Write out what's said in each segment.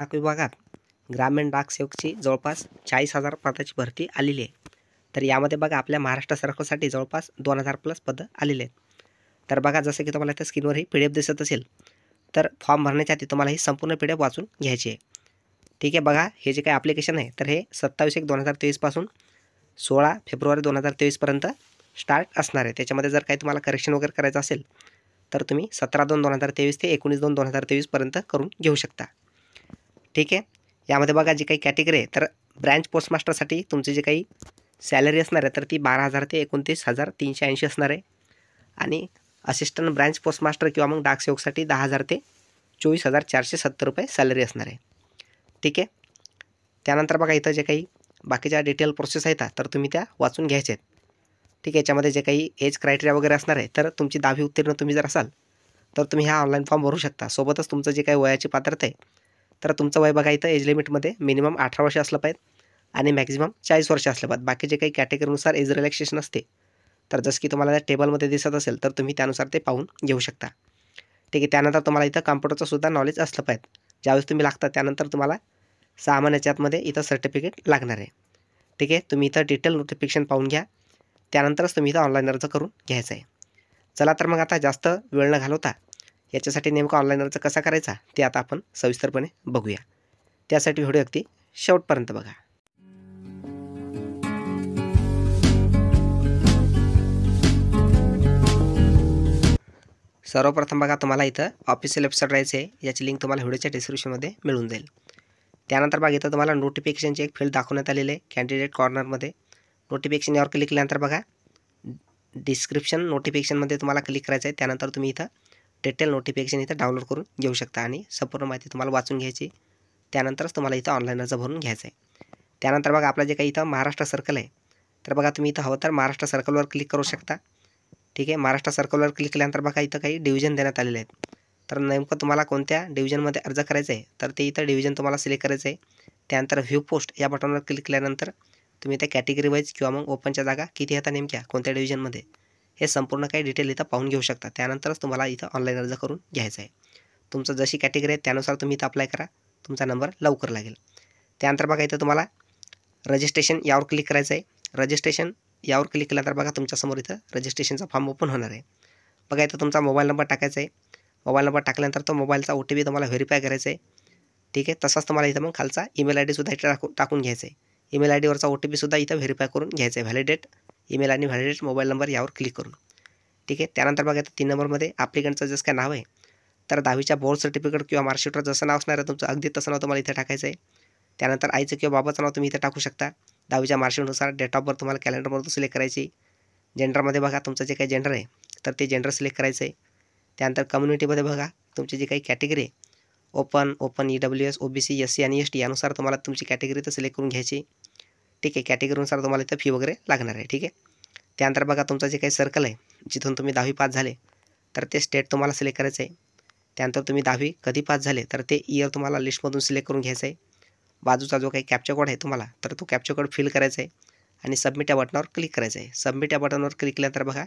डाक विभागात ग्रामीण डाक सेवकची जवळपास चाळीस हजार पदाची भरती आलेली आहे तर यामध्ये बघा आपल्या महाराष्ट्र सरकारसाठी जवळपास दोन हजार प्लस पदं आलेले आहेत तर बघा जसं की तुम्हाला त्या स्क्रीनवर ही पी डी एफ दिसत असेल तर फॉर्म भरण्याच्या आधी तुम्हाला ही संपूर्ण पी डी एफ वाचून घ्यायची आहे ठीक आहे बघा हे जे काही ॲप्लिकेशन आहे तर हे सत्तावीस एक दोन हजार तेवीसपासून सोळा फेब्रुवारी दोन हजार तेवीसपर्यंत स्टार्ट असणार आहे त्याच्यामध्ये जर काही तुम्हाला करेक्शन वगैरे करायचं असेल तर तुम्ही सतरा दोन दोन हजार तेवीस ते एकोणीस दोन दोन हजार तेवीसपर्यंत करून घेऊ शकता ठीक आहे यामध्ये बघा जी काही कॅटेगरी आहे तर ब्रँच पोस्टमास्टरसाठी तुमची जी काही सॅलरी असणार आहे तर ती बारा हजार ते एकोणतीस हजार तीनशे ऐंशी असणार आहे आणि असिस्टंट ब्रँच पोस्टमास्टर किंवा मग डाकसेवकसाठी दहा हजार ते चोवीस हजार चारशे सत्तर रुपये सॅलरी असणार आहे ठीक आहे त्यानंतर बघा इथं जे काही बाकीच्या डिटेल प्रोसेस आहेत तर तुम्ही त्या वाचून घ्यायच्या आहेत ठीक आहे याच्यामध्ये जे काही एज क्रायटेरिया वगैरे असणार आहे तर तुमची दहावी उत्तीर्ण तुम्ही जर असाल तर तुम्ही हा ऑनलाईन फॉर्म भरू शकता सोबतच तुमचं जे काही वयाची पात्रता आहे तर तुमचं वय बघा इथं एज लिमिटमध्ये मिनिमम अठरा वर्ष असलं पाहिजे आणि मॅक्झिमम चाळीस वर्ष असलं पाहिजे बाकीचे काही कॅटेगरीनुसार एज रिलॅक्सेशन असते तर जसं की तुम्हाला टेबलमध्ये दिसत असेल तर तुम्ही त्यानुसार ते पाहून घेऊ शकता ठीक आहे त्यानंतर तुम्हाला इथं कम्प्युटरचंसुद्धा नॉलेज असलं पाहिजे ज्यावेळेस तुम्ही लागता त्यानंतर तुम्हाला सहा महिन्याच्या आतमध्ये इथं सर्टिफिकेट लागणार आहे ठीक आहे तुम्ही इथं डिटेल नोटिफिकेशन पाहून घ्या त्यानंतरच तुम्ही इथं ऑनलाईन अर्ज करून घ्यायचा आहे चला तर मग आता जास्त वेळ न घालवता याच्यासाठी नेमका ऑनलाईन अर्ज कसा करायचा ते आता आपण सविस्तरपणे बघूया त्यासाठी व्हिडिओ अगदी शेवटपर्यंत बघा सर्वप्रथम बघा तुम्हाला इथं ऑफिशियल वेबसाईट राहायचं आहे याची लिंक तुम्हाला व्हिडिओच्या डिस्क्रिप्शनमध्ये मिळून जाईल त्यानंतर बघा इथं तुम्हाला नोटिफिकेशनची एक फील्ड दाखवण्यात आलेले आहे कॅन्डिडेट कॉर्नरमध्ये नोटिफिकेशन यावर क्लिक केल्यानंतर बघा डिस्क्रिप्शन नोटिफिकेशनमध्ये तुम्हाला क्लिक करायचं आहे त्यानंतर तुम्ही इथं डिटेल नोटिफिकेशन इथं डाउनलोड करून घेऊ शकता आणि संपूर्ण माहिती तुम्हाला वाचून घ्यायची त्यानंतरच तुम्हाला इथं ऑनलाईन अर्ज भरून घ्यायचं आहे त्यानंतर बघा आपलं जे काही इथं महाराष्ट्र सर्कल आहे तर बघा तुम्ही इथं हवं तर महाराष्ट्र सर्कलवर क्लिक करू शकता ठीक आहे महाराष्ट्र सर्कलवर क्लिक केल्यानंतर बघा इथं काही डिव्हिजन देण्यात आलेले आहेत तर नेमकं तुम्हाला कोणत्या डिव्हिजनमध्ये अर्ज करायचा आहे तर ते इथं डिव्हिजन तुम्हाला सिलेक्ट करायचं आहे त्यानंतर व्ह्यू पोस्ट या बटनवर क्लिक केल्यानंतर तुम्ही त्या कॅटेगरी वाईज किंवा मग ओपनच्या जागा किती येतात नेमक्या कोणत्या डिव्हिजनमध्ये हे संपूर्ण काही डिटेल इथं पाहून घेऊ शकता त्यानंतरच तुम्हाला इथं ऑनलाईन अर्ज करून घ्यायचा आहे तुमचं जशी कॅटेगरी आहे त्यानुसार तुम्ही इथं अप्लाय करा तुमचा नंबर लवकर लागेल त्यानंतर बघा इथं तुम्हाला रजिस्ट्रेशन यावर क्लिक करायचं आहे रजिस्ट्रेशन यावर क्लिक केल्यानंतर बघा तुमच्यासमोर इथं रजिस्ट्रेशनचा फॉर्म ओपन होणार आहे बघा इथं तुमचा मोबाईल नंबर टाकायचा आहे मोबाईल नंबर टाकल्यानंतर तो मोबाईलचा ओ टी पी तुम्हाला व्हेरीफाय करायचा आहे ठीक आहे तसाच तुम्हाला इथं मग खालचा ईमेल आय डीसुद्धा इथं टाकू टाकून घ्यायचा आहे ईमेल आय डीवरचा ओ टी पीसुद्धा इथं व्हेरीफाय करून घ्यायचा आहे व्हॅलिडेट ईमेल आणि व्हॅलिडेट मोबाईल नंबर यावर क्लिक करून ठीक आहे त्यानंतर बघा तीन नंबरमध्ये ॲप्लिकंटचं जसं काय नाव आहे तर दहावीच्या बोर्ड सर्टिफिकेट किंवा मार्कशीटवर जसं नाव असणार आहे तुमचं अगदी तसं नाव तुम्हाला इथे टाकायचं आहे त्यानंतर आईचं किंवा बाबाचं नाव तुम्ही इथे टाकू शकता दहावीच्या मार्कशीटनुसार डेट ऑफ बर्थ तुम्हाला कॅलेंडरमधून सिलेक्ट करायची जेंडरमध्ये बघा तुमचं जे काही जेंडर आहे तर ते जेंडर सिलेक्ट करायचं आहे त्यानंतर कम्युनिटीमध्ये बघा तुमची जी काही कॅटेगरी आहे open open E W S O B C S C आणि एस टी यानुसार तुम्हाला तुमची कॅटेगरी तर सिलेक्ट करून घ्यायची ठीक आहे कॅटेगरीनुसार तुम्हाला इथं फी वगैरे लागणार आहे ठीक आहे त्यानंतर बघा तुमचं जे काही सर्कल आहे जिथून तुम्ही दहावी पास झाले तर ते स्टेट तुम्हाला सिलेक्ट करायचं आहे त्यानंतर तुम्ही दहावी कधी पास झाले तर ते इयर तुम्हाला लिस्टमधून सिलेक्ट करून घ्यायचं आहे बाजूचा जो काही कॅप्चर कोड आहे तुम्हाला तर तो कॅप्चर कोड फिल करायचा आहे आणि सबमिट या बटनावर क्लिक करायचं आहे सबमिट या बटनावर क्लिक केल्यानंतर बघा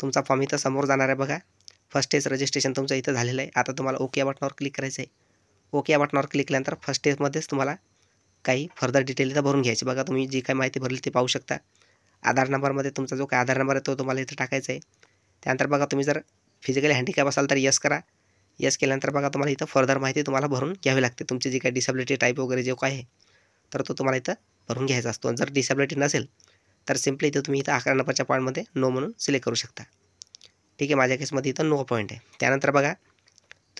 तुमचा फॉर्म इथं समोर जाणार आहे बघा फर्स्ट स्टेज रजिस्ट्रेशन तुमचं इथं झालेलं आहे आता तुम्हाला ओके या बटनावर क्लिक करायचं आहे ओके या बटनावर क्लिक केल्यानंतर फर्स्ट टेस्टमध्येच तुम्हाला काही फर्दर डिटेल इथं भरून घ्यायची बघा तुम्ही जी काही माहिती भरली ती पाहू शकता आधार नंबरमध्ये तुमचा जो काय आधार नंबर आहे तो तुम्हाला इथं टाकायचा आहे त्यानंतर बघा तुम्ही जर फिजिकली हँडिकॅप असाल तर यस करा यस केल्यानंतर बघा तुम्हाला इथं फर्दर माहिती तुम्हाला भरून घ्यावी लागते तुमची जी काही डिसेबिलिटी टाईप वगैरे जो काय आहे तर तो तुम्हाला इथं भरून घ्यायचा असतो जर डिसेबिलिटी नसेल तर सिम्पली इथं तुम्ही इथं अकरा नंबरच्या पॉईंटमध्ये नो म्हणून सिलेक्ट करू शकता ठीक आहे माझ्या केसमध्ये इथं नो पॉईंट आहे त्यानंतर बघा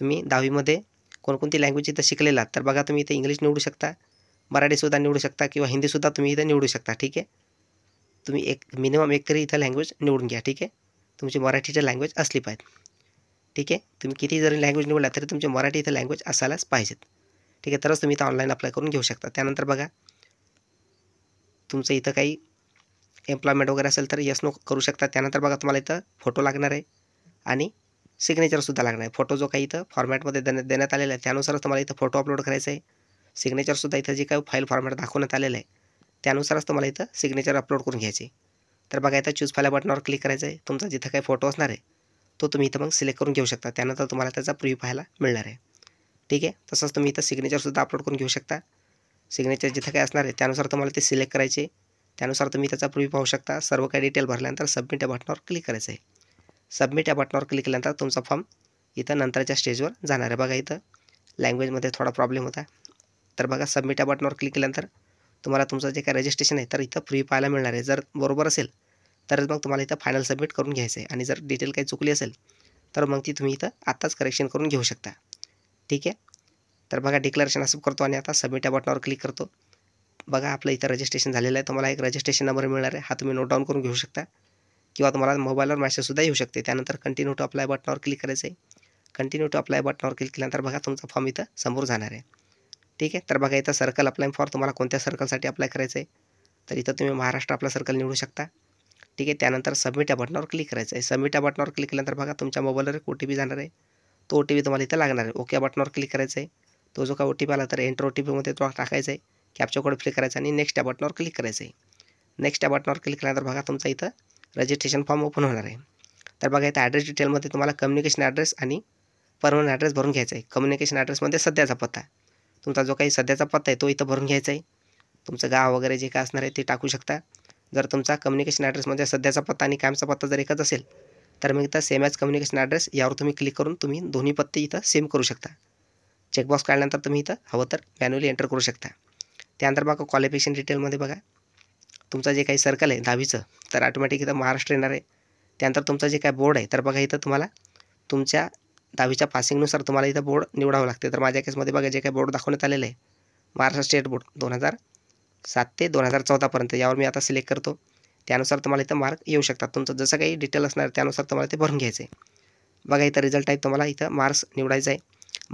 तुम्ही दहावीमध्ये कोणकोणती लँग्वेज इथं शिकलेला तर बघा तुम्ही इथं इंग्लिश निवडू शकता मराठीसुद्धा निवडू शकता किंवा हिंदीसुद्धा तुम्ही इथं निवडू शकता ठीक आहे तुम्ही एक मिनिमम एक तरी इथं लँग्वेज निवडून घ्या ठीक आहे तुमची मराठीच्या लँग्वेज असली पाहिजे ठीक आहे तुम्ही किती जरी लँग्वेज निवडला तरी तुमची मराठी इथं लँग्वेज असायलाच पाहिजेत ठीक आहे तरच तुम्ही इथं ऑनलाईन अप्लाय करून घेऊ शकता त्यानंतर बघा तुमचं इथं काही एम्प्लॉयमेंट वगैरे असेल तर यस नो करू शकता त्यानंतर बघा तुम्हाला इथं फोटो लागणार आहे आणि सिग्नेचरसुद्धा लागणार आहे फोटो जो काही इथं फॉर्मॅटमध्ये देण्यात देण्यात आलेला आहे त्यानुसारच तुम्हाला इथं फोटो अपलोड करायचा आहे सिग्नेचरसुद्धा इथं जे काही फाईल फॉर्मॅट दाखवण्यात आलेलं आहे त्यानुसारच तुम्हाला इथं सिग्नेचर अपलोड करून घ्यायचे तर बघा इथं चूज फायला बटनावर क्लिक करायचं आहे तुमचा जिथं काही फोटो असणार आहे तो तुम्ही इथं मग सिलेक्ट करून घेऊ शकता त्यानंतर तुम्हाला त्याचा प्रिव्ह पाहायला मिळणार आहे ठीक आहे तसंच तुम्ही इथं सिग्नेचरसुद्धा अपलोड करून घेऊ शकता सिग्नेचर जिथं काय असणार आहे त्यानुसार तुम्हाला ते सिलेक्ट करायचे त्यानुसार तुम्ही त्याचा प्रिव्ह्यू पाहू शकता सर्व काही डिटेल भरल्यानंतर सबमिट या बटनावर क्लिक करायचं आहे सबमिट या बटनावर क्लिक केल्यानंतर तुमचा फॉर्म इथं नंतरच्या स्टेजवर जाणार आहे बघा इथं लँग्वेजमध्ये थोडा प्रॉब्लेम होता तर बघा सबमिट या बटनावर क्लिक केल्यानंतर तुम्हाला तुमचं जे काय रजिस्ट्रेशन आहे तर इथं फ्री पाहायला मिळणार आहे जर बरोबर असेल तरच मग तुम्हाला इथं फायनल सबमिट करून घ्यायचं आहे आणि जर डिटेल काही चुकली असेल तर मग ती तुम्ही इथं आत्ताच करेक्शन करून घेऊ शकता ठीक आहे तर बघा डिक्लेरेशन असं करतो आणि आता सबमिट या बटनावर क्लिक करतो बघा आपलं इथं रजिस्ट्रेशन झालेलं आहे तुम्हाला एक रजिस्ट्रेशन नंबर मिळणार आहे हा तुम्ही नोट डाऊन करून घेऊ शकता किंवा तुम्हाला मोबाईलवर मॅसेजसुद्धा येऊ शकते त्यानंतर कंटिन्यू टू अप्लाय बटनावर क्लिक करायचं आहे कंटिन्यू टू अप्लाय बटनावर क्लिक केल्यानंतर बघा तुमचा फॉर्म इथं समोर जाणार आहे ठीक आहे तर बघा इथं सर्कल अप्लाय फॉर तुम्हाला कोणत्या सर्कलसाठी अप्लाय करायचं आहे तर इथं तुम्ही महाराष्ट्र आपला सर्कल निवडू शकता ठीक आहे त्यानंतर सबमिट या बटनावर क्लिक करायचं आहे सबमिट या बटनावर क्लिक केल्यानंतर बघा तुमच्या मोबाईलवर एक ओ टी पी जाणार आहे तो ओ टी पी तुम्हाला इथं लागणार आहे ओके बटनावर क्लिक करायचं आहे तो जो का ओ टी पी आला तर एंटर ओ टी पीमध्ये तो टाकायचा आहे कॅप्चर कोड फ्लिक करायचा आणि नेक्स्ट या बटनावर क्लिक करायचं आहे नेक्स्ट या बटनावर क्लिक केल्यानंतर बघा तुमचा इथं रजिस्ट्रेशन फॉर्म ओपन होणार आहे तर बघा इथं ॲड्रेस डिटेलमध्ये तुम्हाला कम्युनिकेशन ॲड्रेस आणि परमनंट ॲड्रेस भरून घ्यायचा आहे कम्युनिकेशन ॲड्रेसमध्ये सध्याचा पत्ता तुमचा जो काही सध्याचा पत्ता आहे तो इथं भरून घ्यायचा आहे तुमचं गाव वगैरे जे काय असणार आहे ते टाकू शकता जर तुमचा कम्युनिकेशन ॲड्रेस म्हणजे सध्याचा पत्ता आणि कायमचा पत्ता जर एकच असेल तर मग इथं सेम ॲज कम्युनिकेशन ॲड्रेस यावर तुम्ही क्लिक करून तुम्ही दोन्ही पत्ते इथं सेम करू शकता चेकबॉक्स काढल्यानंतर तुम्ही इथं हवं तर मॅन्युअली एंटर करू शकता त्यानंतर बघा क्वालिफिकेशन डिटेलमध्ये बघा तुमचा जे काही सर्कल आहे दहावीचं तर ऑटोमॅटिक इथं महाराष्ट्र येणार आहे त्यानंतर तुमचा जे काय बोर्ड आहे तर बघा इथं तुम्हाला तुमच्या दहावीच्या पासिंगनुसार तुम्हाला इथं बोर्ड निवडावं लागते तर माझ्या केसमध्ये बघा जे काही बोर्ड दाखवण्यात आलेले आहे महाराष्ट्र स्टेट बोर्ड दोन हजार सात ते दोन हजार चौदापर्यंत यावर मी आता सिलेक्ट करतो त्यानुसार तुम्हाला इथं मार्क येऊ शकतात तुमचं जसं काही डिटेल असणार त्यानुसार तुम्हाला ते भरून घ्यायचं आहे बघा इथं रिझल्ट टाईप तुम्हाला इथं मार्क्स निवडायचा आहे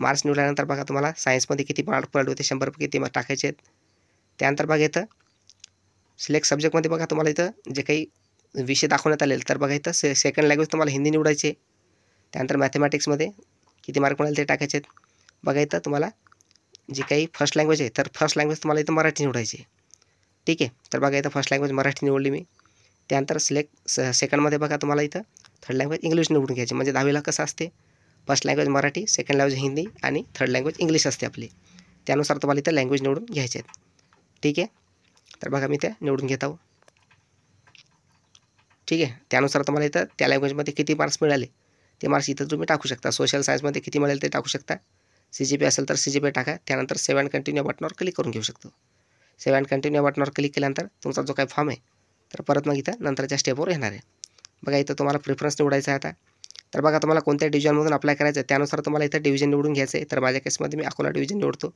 मार्क्स निवडल्यानंतर बघा तुम्हाला सायन्समध्ये किती मार्क पडले होते रुपये किती मार्क टाकायचे आहेत त्यानंतर बघा इथं सिलेक्ट सब्जेक्टमध्ये बघा तुम्हाला इथं जे काही विषय दाखवण्यात आलेले तर बघा इथं से सेकंड लँग्वेज तुम्हाला हिंदी निवडायचे त्यानंतर मॅथमॅटिक्समध्ये किती मार्क मिळाले ते टाकायचे आहेत बघा इथं तुम्हाला जी काही फर्स्ट लँग्वेज आहे तर फर्स्ट लँग्वेज तुम्हाला इथं मराठी निवडायची ठीक आहे तर बघा इथं फर्स्ट लँग्वेज मराठी निवडली मी त्यानंतर सिलेक्ट स सेकंडमध्ये बघा तुम्हाला इथं थर्ड लँग्वेज इंग्लिश निवडून घ्यायची म्हणजे दहावीला कसं असते first language Marathi second language Hindi आणि थर्ड लँग्वेज इंग्लिश असते आपली त्यानुसार तुम्हाला इथं लँग्वेज निवडून घ्यायचे ठीक आहे तर बघा मी त्या निवडून घेत ठीक आहे त्यानुसार तुम्हाला इथं त्या लँग्वेजमध्ये किती मार्क्स मिळाले ते मार्क्स इथं तुम्ही टाकू शकता सोशल सायन्समध्ये किती मिळेल ते टाकू शकता सी जी पी असेल तर सी जी पी टाका त्यानंतर सेव्ह अँड कंटिन्यू बटनावर क्लिक करून घेऊ शकतो सेव्ह अँड कंटिन्यू बटनावर क्लिक केल्यानंतर तुमचा जो काही फॉर्म आहे तर परत मग इथं नंतरच्या स्टेपवर येणार आहे बघा इथं तुम्हाला प्रिफरन्स निवडायचा आहे आता तर बघा तुम्हाला कोणत्या डिव्हिजनमधून अप्लाय करायचं आहे त्यानुसार तुम्हाला इथं डिव्हिजन निवडून घ्यायचं आहे तर माझ्या केसमध्ये मी अकोला डिव्हिजन निवडतो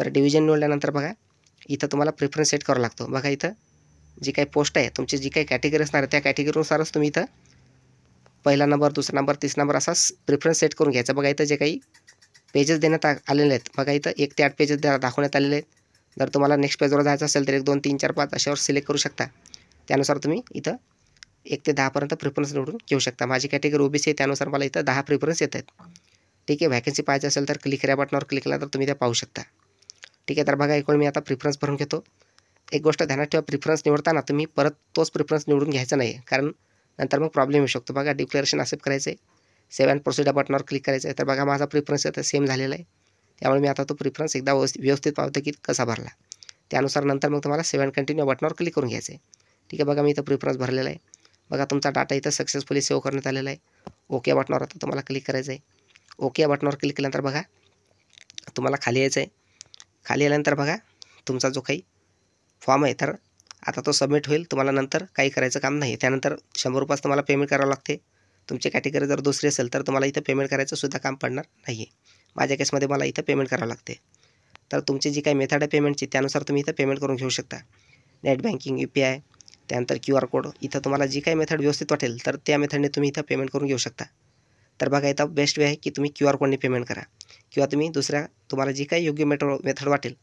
तर डिव्हिजन निवडल्यानंतर बघा इथं तुम्हाला प्रिफरन्स सेट करावा लागतो बघा इथं जी काही पोस्ट आहे तुमची जी काही कॅटेगरी असणार आहे त्या कॅटेगरीनुसारच तुम्ही इथं पहिला नंबर दुसरा नंबर तिसरा नंबर असा प्रिफरन्स सेट करून घ्यायचा बघा इथं जे काही पेजेस देण्यात आलेले आहेत बघा इथं एक ते आठ पेजेस दाखवण्यात आलेले आहेत जर तुम्हाला नेक्स्ट पेजवर जायचं असेल तर एक दोन तीन चार पाच अशावर सिलेक्ट करू शकता त्यानुसार तुम्ही इथं एक ते दहापर्यंत प्रिफरन्स निवडून घेऊ शकता माझी कॅटेगरी ओबीसी आहे त्यानुसार मला इथं दहा प्रिफरन्स येत आहेत ठीक आहे व्हॅकन्सी पाहिजे असेल तर क्लिक या बटनावर क्लिक केला तर तुम्ही त्या पाहू शकता ठीक आहे तर बघा एकूण मी आता प्रिफरन्स भरून घेतो एक गोष्ट ध्यानात ठेवा प्रिफरन्स निवडताना तुम्ही परत तोच प्रिफरन्स निवडून घ्यायचा नाही कारण नंतर मग प्रॉब्लेम येऊ शकतो बघा डिक्लेरेशन असेप्ट करायचं आहे सेव्ह अँड प्रोसिडर बटनावर क्लिक करायचं आहे तर बघा माझा प्रिफरन्स आता सेम झालेला आहे त्यामुळे मी आता तो प्रिफरन्स एकदा व्यवस्थित पावतो की कसा भरला त्यानुसार नंतर मग तुम्हाला सेव्ह कंटिन्यू बटनावर क्लिक करून घ्यायचं आहे ठीक आहे बघा मी इथं प्रिफरन्स भरलेला आहे बघा तुमचा डाटा इथं सक्सेसफुली सेव्ह करण्यात आलेला आहे ओके बटनावर आता तुम्हाला क्लिक करायचं आहे ओके बटनावर क्लिक केल्यानंतर बघा तुम्हाला खाली यायचं आहे खाली आल्यानंतर बघा तुमचा जो काही फॉर्म आहे तर आता तो सबमिट होईल तुम्हाला नंतर काही करायचं काम नाही त्यानंतर शंभर रुपयास तुम्हाला पेमेंट करावं लागते तुमची कॅटेगरी जर दुसरी असेल तर तुम्हाला इथं पेमेंट करायचं सुद्धा काम पडणार नाही माझ्या केसमध्ये मला इथं पेमेंट करावं लागते तर तुमची जी काही मेथड आहे पेमेंटची त्यानुसार तुम्ही इथं पेमेंट करून घेऊ शकता net banking U P I त्यानंतर क्यू आर कोड इथं तुम्हाला जी काही मेथड व्यवस्थित वाटेल तर त्या मेथडने तुम्ही इथं पेमेंट करून घेऊ शकता तर बघा इथं बेस्ट वे आहे की तुम्ही क्यू आर कोडने पेमेंट करा किंवा तुम्ही दुसऱ्या तुम्हाला जी काही योग्य मेथड मेथड वाटेल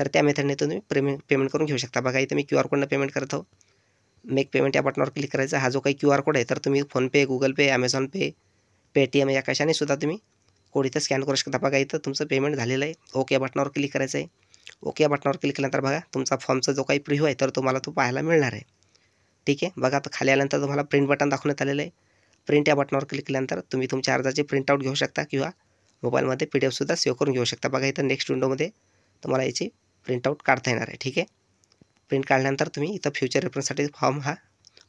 तर त्या मेथडने तुम्ही पेमेंट पेमेंट करून घेऊ शकता बघा इथं मी क्यू आर कोडनं पेमेंट करत आहो मेक पेमेंट या बटनावर क्लिक करायचा हा जो काही क्यू आर कोड आहे तर तुम्ही PhonePe Google Pay Amazon Pay Paytm या कशाने सुद्धा तुम्ही कोड इथं स्कॅन करू शकता बघा इथं तुमचं पेमेंट झालेलं आहे ओके बटनावर क्लिक करायचं आहे ओके बटनावर क्लिक केल्यानंतर बघा तुमचा फॉर्मचा जो काही प्रिव्ह्यू आहे तर तुम्हाला तो पाहायला मिळणार आहे ठीक आहे बघा तर खाली आल्यानंतर तुम्हाला प्रिंट बटन दाखवण्यात आलेलं आहे प्रिंट या बटनावर क्लिक केल्यानंतर तुम्ही तुमच्या अर्जाचे प्रिंटआउट घेऊ शकता किंवा मोबाईलमध्ये पी डी एफसुद्धा सेव्ह करून घेऊ शकता बघा इथं नेक्स्ट विंडोमध्ये तुम्हाला याची प्रिंटआउट काढता येणार आहे ठीक आहे प्रिंट काढल्यानंतर तुम्ही इथं फ्युचर रेफरन्ससाठी फॉर्म हा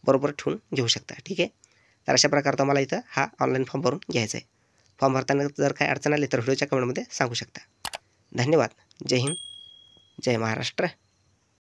बरोबर ठेवून घेऊ शकता ठीक आहे तर अशा प्रकारे तुम्हाला इथं हा ऑनलाईन फॉर्म भरून घ्यायचा आहे फॉर्म भरताना जर काही अडचण आली तर व्हिडिओच्या कमेंटमध्ये सांगू शकता धन्यवाद जय हिंद जय महाराष्ट्र